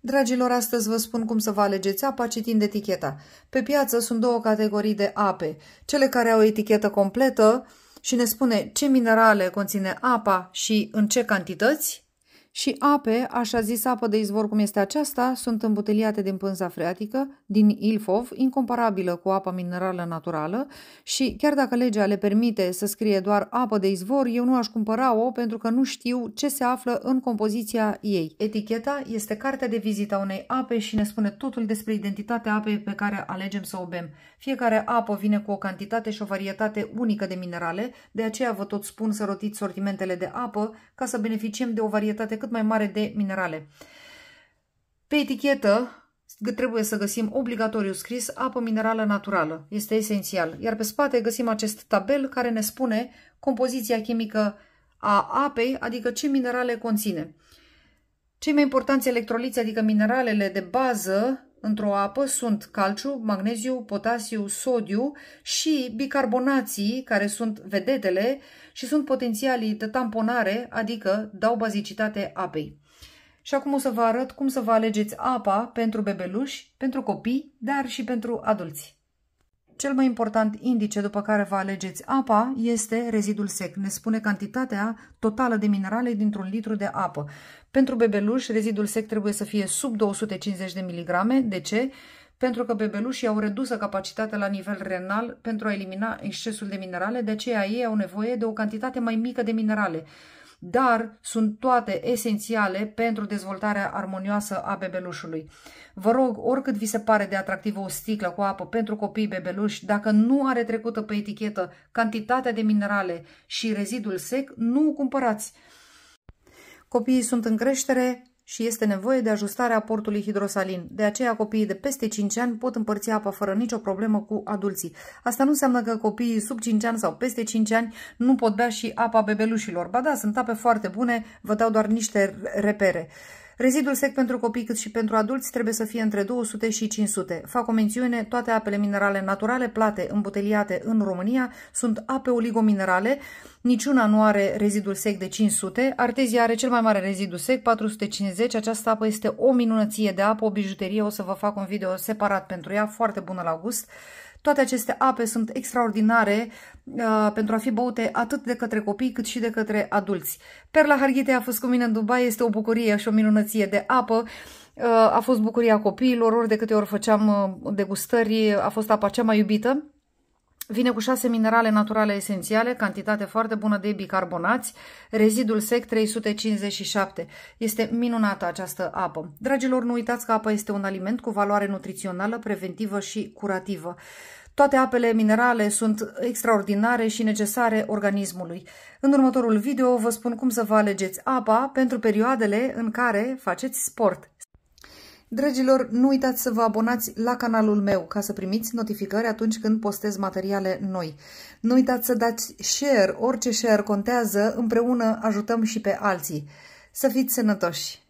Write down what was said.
Dragilor, astăzi vă spun cum să vă alegeți apa citind eticheta. Pe piață sunt două categorii de ape, cele care au etichetă completă și ne spune ce minerale conține apa și în ce cantități, și ape, așa zis apă de izvor cum este aceasta, sunt îmbuteliate din pânza freatică, din Ilfov, incomparabilă cu apa minerală naturală și chiar dacă legea le permite să scrie doar apă de izvor, eu nu aș cumpăra-o pentru că nu știu ce se află în compoziția ei. Eticheta este cartea de vizită a unei ape și ne spune totul despre identitatea apei pe care alegem să o bem. Fiecare apă vine cu o cantitate și o varietate unică de minerale, de aceea vă tot spun să rotiți sortimentele de apă ca să beneficiem de o varietate cât cât mai mare de minerale. Pe etichetă trebuie să găsim obligatoriu scris apă minerală naturală. Este esențial. Iar pe spate găsim acest tabel care ne spune compoziția chimică a apei, adică ce minerale conține. Cei mai importanți electroliți, adică mineralele de bază, Într-o apă sunt calciu, magneziu, potasiu, sodiu și bicarbonații, care sunt vedetele și sunt potențialii de tamponare, adică dau bazicitate apei. Și acum o să vă arăt cum să vă alegeți apa pentru bebeluși, pentru copii, dar și pentru adulți. Cel mai important indice după care vă alegeți apa este rezidul sec. Ne spune cantitatea totală de minerale dintr-un litru de apă. Pentru bebeluș, rezidul sec trebuie să fie sub 250 de mg. De ce? Pentru că bebelușii au redusă capacitatea la nivel renal pentru a elimina excesul de minerale, de aceea ei au nevoie de o cantitate mai mică de minerale dar sunt toate esențiale pentru dezvoltarea armonioasă a bebelușului. Vă rog, oricât vi se pare de atractivă o sticlă cu apă pentru copii bebeluși, dacă nu are trecută pe etichetă cantitatea de minerale și rezidul sec, nu o cumpărați. Copiii sunt în creștere, și este nevoie de ajustarea aportului hidrosalin. De aceea copiii de peste 5 ani pot împărți apa fără nicio problemă cu adulții. Asta nu înseamnă că copiii sub 5 ani sau peste 5 ani nu pot bea și apa bebelușilor. Ba da, sunt ape foarte bune, vă dau doar niște repere. Rezidul sec pentru copii cât și pentru adulți trebuie să fie între 200 și 500. Fac o mențiune, toate apele minerale naturale plate îmbuteliate în România sunt ape oligominerale, niciuna nu are rezidul sec de 500. Artezia are cel mai mare rezidu sec, 450. Această apă este o minunăție de apă, o bijuterie, o să vă fac un video separat pentru ea, foarte bună la gust. Toate aceste ape sunt extraordinare uh, pentru a fi băute atât de către copii cât și de către adulți. Perla Harghite a fost cu mine în Dubai, este o bucurie și o minunăție de apă. Uh, a fost bucuria copiilor, ori de câte ori făceam uh, degustări, a fost apa cea mai iubită Vine cu 6 minerale naturale esențiale, cantitate foarte bună de bicarbonați, rezidul sec 357. Este minunată această apă. Dragilor, nu uitați că apa este un aliment cu valoare nutrițională, preventivă și curativă. Toate apele minerale sunt extraordinare și necesare organismului. În următorul video vă spun cum să vă alegeți apa pentru perioadele în care faceți sport. Dragilor, nu uitați să vă abonați la canalul meu ca să primiți notificări atunci când postez materiale noi. Nu uitați să dați share, orice share contează, împreună ajutăm și pe alții. Să fiți sănătoși!